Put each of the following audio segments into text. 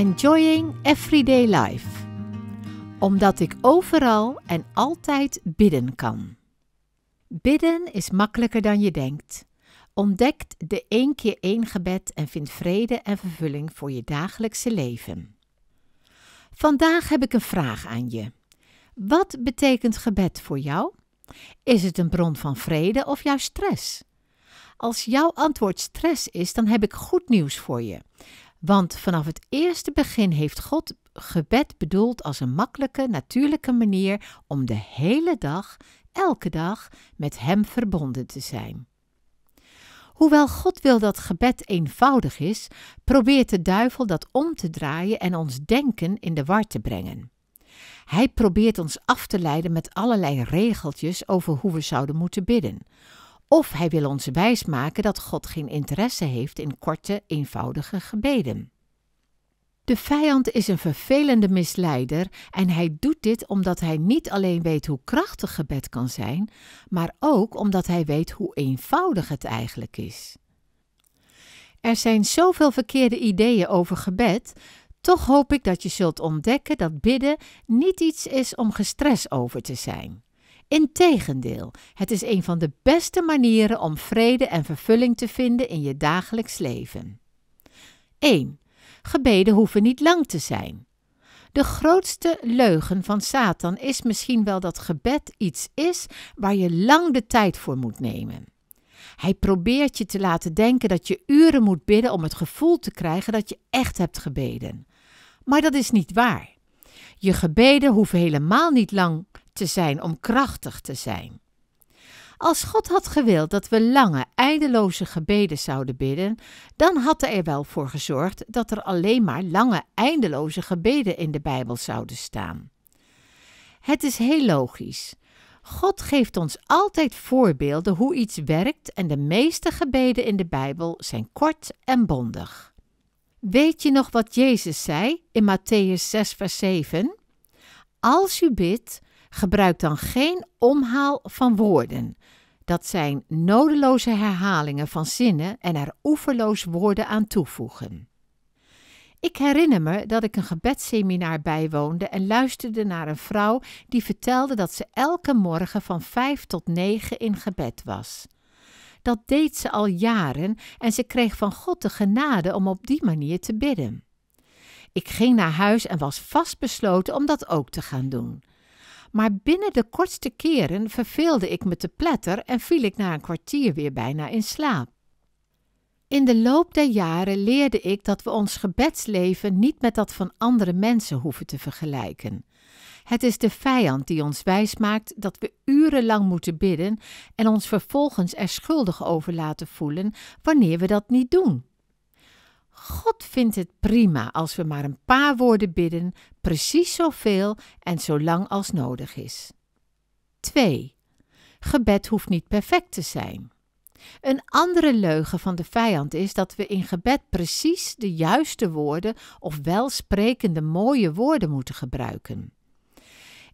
Enjoying Everyday Life. Omdat ik overal en altijd bidden kan. Bidden is makkelijker dan je denkt. Ontdek de één keer één gebed en vind vrede en vervulling voor je dagelijkse leven. Vandaag heb ik een vraag aan je. Wat betekent gebed voor jou? Is het een bron van vrede of jouw stress? Als jouw antwoord stress is, dan heb ik goed nieuws voor je. Want vanaf het eerste begin heeft God gebed bedoeld als een makkelijke, natuurlijke manier om de hele dag, elke dag, met Hem verbonden te zijn. Hoewel God wil dat gebed eenvoudig is, probeert de duivel dat om te draaien en ons denken in de war te brengen. Hij probeert ons af te leiden met allerlei regeltjes over hoe we zouden moeten bidden, of hij wil ons wijsmaken dat God geen interesse heeft in korte, eenvoudige gebeden. De vijand is een vervelende misleider en hij doet dit omdat hij niet alleen weet hoe krachtig gebed kan zijn, maar ook omdat hij weet hoe eenvoudig het eigenlijk is. Er zijn zoveel verkeerde ideeën over gebed, toch hoop ik dat je zult ontdekken dat bidden niet iets is om gestresst over te zijn. Integendeel, het is een van de beste manieren om vrede en vervulling te vinden in je dagelijks leven. 1. Gebeden hoeven niet lang te zijn. De grootste leugen van Satan is misschien wel dat gebed iets is waar je lang de tijd voor moet nemen. Hij probeert je te laten denken dat je uren moet bidden om het gevoel te krijgen dat je echt hebt gebeden. Maar dat is niet waar. Je gebeden hoeven helemaal niet lang te zijn, om krachtig te zijn. Als God had gewild dat we lange, eindeloze gebeden zouden bidden, dan had hij er wel voor gezorgd dat er alleen maar lange, eindeloze gebeden in de Bijbel zouden staan. Het is heel logisch. God geeft ons altijd voorbeelden hoe iets werkt en de meeste gebeden in de Bijbel zijn kort en bondig. Weet je nog wat Jezus zei in Matthäus 6, vers 7? Als u bidt, Gebruik dan geen omhaal van woorden. Dat zijn nodeloze herhalingen van zinnen en er oeverloos woorden aan toevoegen. Ik herinner me dat ik een gebedsseminar bijwoonde en luisterde naar een vrouw die vertelde dat ze elke morgen van vijf tot negen in gebed was. Dat deed ze al jaren en ze kreeg van God de genade om op die manier te bidden. Ik ging naar huis en was vastbesloten om dat ook te gaan doen maar binnen de kortste keren verveelde ik me te pletter en viel ik na een kwartier weer bijna in slaap. In de loop der jaren leerde ik dat we ons gebedsleven niet met dat van andere mensen hoeven te vergelijken. Het is de vijand die ons wijsmaakt dat we urenlang moeten bidden en ons vervolgens er schuldig over laten voelen wanneer we dat niet doen. God vindt het prima als we maar een paar woorden bidden, precies zoveel en zo lang als nodig is. 2. Gebed hoeft niet perfect te zijn. Een andere leugen van de vijand is dat we in gebed precies de juiste woorden of welsprekende mooie woorden moeten gebruiken.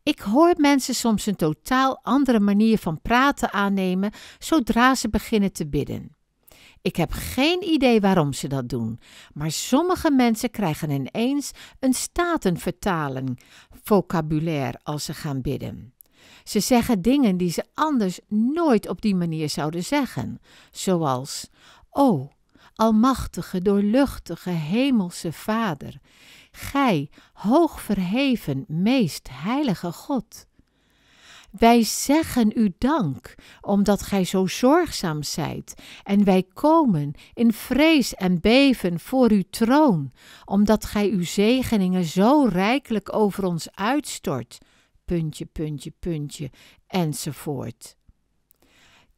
Ik hoor mensen soms een totaal andere manier van praten aannemen zodra ze beginnen te bidden. Ik heb geen idee waarom ze dat doen, maar sommige mensen krijgen ineens een statenvertaling vocabulaire als ze gaan bidden. Ze zeggen dingen die ze anders nooit op die manier zouden zeggen, zoals: O, oh, almachtige, doorluchtige, hemelse Vader, Gij, hoog verheven, meest heilige God. Wij zeggen u dank, omdat gij zo zorgzaam zijt, en wij komen in vrees en beven voor uw troon, omdat gij uw zegeningen zo rijkelijk over ons uitstort. Puntje, puntje, puntje, enzovoort.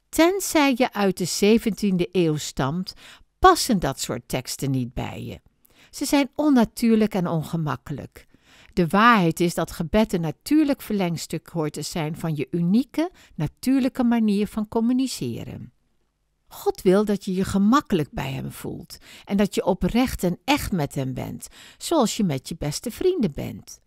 Tenzij je uit de 17e eeuw stamt, passen dat soort teksten niet bij je. Ze zijn onnatuurlijk en ongemakkelijk. De waarheid is dat gebed een natuurlijk verlengstuk hoort te zijn van je unieke, natuurlijke manier van communiceren. God wil dat je je gemakkelijk bij Hem voelt en dat je oprecht en echt met Hem bent, zoals je met je beste vrienden bent.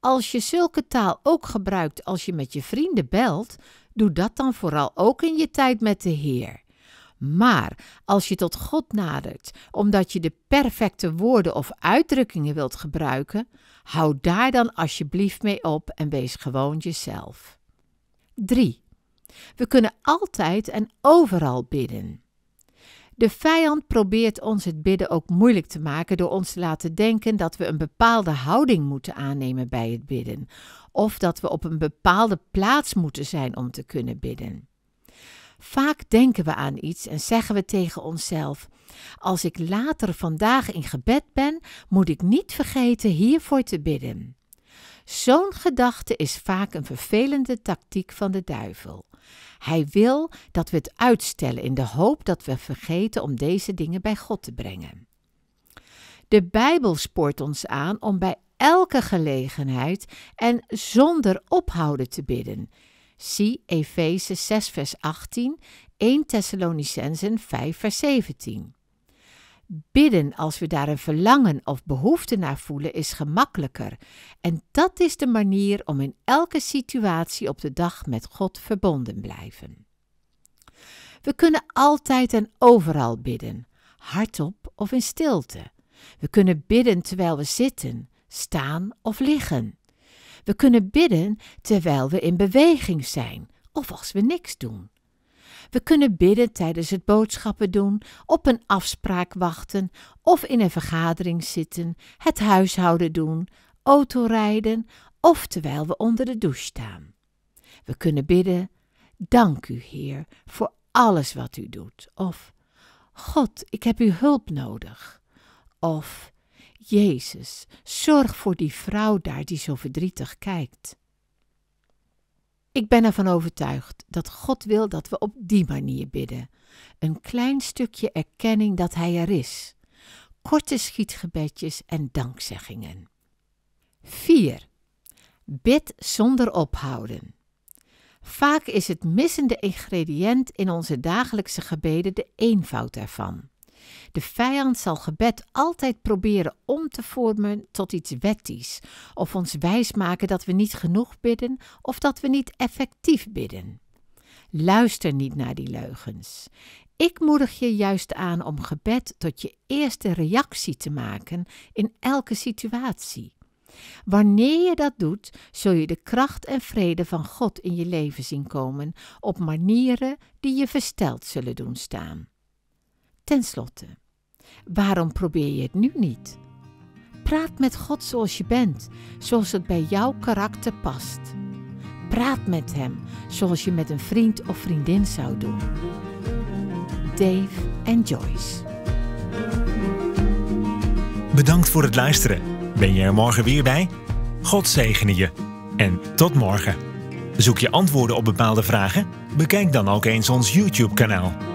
Als je zulke taal ook gebruikt als je met je vrienden belt, doe dat dan vooral ook in je tijd met de Heer. Maar als je tot God nadert omdat je de perfecte woorden of uitdrukkingen wilt gebruiken, hou daar dan alsjeblieft mee op en wees gewoon jezelf. 3. We kunnen altijd en overal bidden. De vijand probeert ons het bidden ook moeilijk te maken door ons te laten denken dat we een bepaalde houding moeten aannemen bij het bidden, of dat we op een bepaalde plaats moeten zijn om te kunnen bidden. Vaak denken we aan iets en zeggen we tegen onszelf: Als ik later vandaag in gebed ben, moet ik niet vergeten hiervoor te bidden. Zo'n gedachte is vaak een vervelende tactiek van de duivel. Hij wil dat we het uitstellen in de hoop dat we vergeten om deze dingen bij God te brengen. De Bijbel spoort ons aan om bij elke gelegenheid en zonder ophouden te bidden. Zie Efeze 6 vers 18, 1 Thessalonicensen 5 vers 17. Bidden als we daar een verlangen of behoefte naar voelen is gemakkelijker en dat is de manier om in elke situatie op de dag met God verbonden blijven. We kunnen altijd en overal bidden, hardop of in stilte. We kunnen bidden terwijl we zitten, staan of liggen. We kunnen bidden terwijl we in beweging zijn of als we niks doen. We kunnen bidden tijdens het boodschappen doen, op een afspraak wachten of in een vergadering zitten, het huishouden doen, autorijden of terwijl we onder de douche staan. We kunnen bidden: Dank u, Heer, voor alles wat u doet. Of God, ik heb uw hulp nodig. Of Jezus, zorg voor die vrouw daar die zo verdrietig kijkt. Ik ben ervan overtuigd dat God wil dat we op die manier bidden. Een klein stukje erkenning dat Hij er is. Korte schietgebedjes en dankzeggingen. 4. Bid zonder ophouden. Vaak is het missende ingrediënt in onze dagelijkse gebeden de eenvoud ervan. De vijand zal gebed altijd proberen om te vormen tot iets wettigs, of ons wijsmaken dat we niet genoeg bidden of dat we niet effectief bidden. Luister niet naar die leugens. Ik moedig je juist aan om gebed tot je eerste reactie te maken in elke situatie. Wanneer je dat doet, zul je de kracht en vrede van God in je leven zien komen op manieren die je versteld zullen doen staan. Ten slotte, waarom probeer je het nu niet? Praat met God zoals je bent, zoals het bij jouw karakter past. Praat met Hem zoals je met een vriend of vriendin zou doen. Dave en Joyce. Bedankt voor het luisteren. Ben je er morgen weer bij? God zegene je. En tot morgen. Zoek je antwoorden op bepaalde vragen? Bekijk dan ook eens ons YouTube-kanaal.